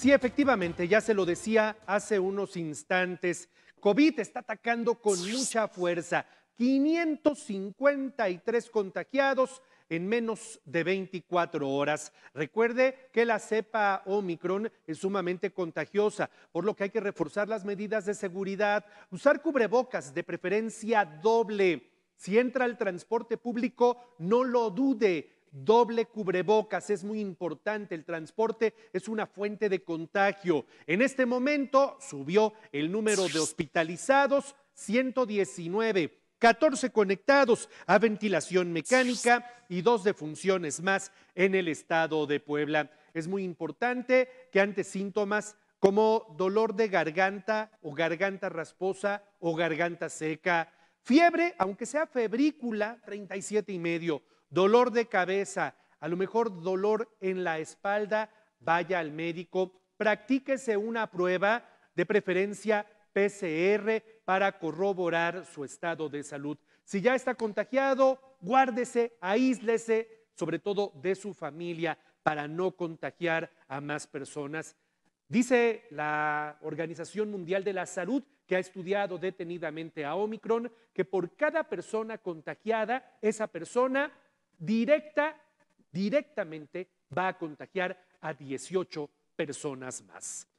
Sí, efectivamente, ya se lo decía hace unos instantes. COVID está atacando con mucha fuerza. 553 contagiados en menos de 24 horas. Recuerde que la cepa Omicron es sumamente contagiosa, por lo que hay que reforzar las medidas de seguridad, usar cubrebocas de preferencia doble. Si entra al transporte público, no lo dude doble cubrebocas es muy importante, el transporte es una fuente de contagio. En este momento subió el número de hospitalizados, 119. 14 conectados a ventilación mecánica y dos defunciones más en el estado de Puebla. Es muy importante que ante síntomas como dolor de garganta o garganta rasposa o garganta seca, fiebre, aunque sea febrícula, 37 y medio, dolor de cabeza, a lo mejor dolor en la espalda, vaya al médico, practíquese una prueba, de preferencia PCR, para corroborar su estado de salud. Si ya está contagiado, guárdese, aíslese, sobre todo de su familia, para no contagiar a más personas. Dice la Organización Mundial de la Salud, que ha estudiado detenidamente a Omicron, que por cada persona contagiada, esa persona directa, directamente va a contagiar a 18 personas más.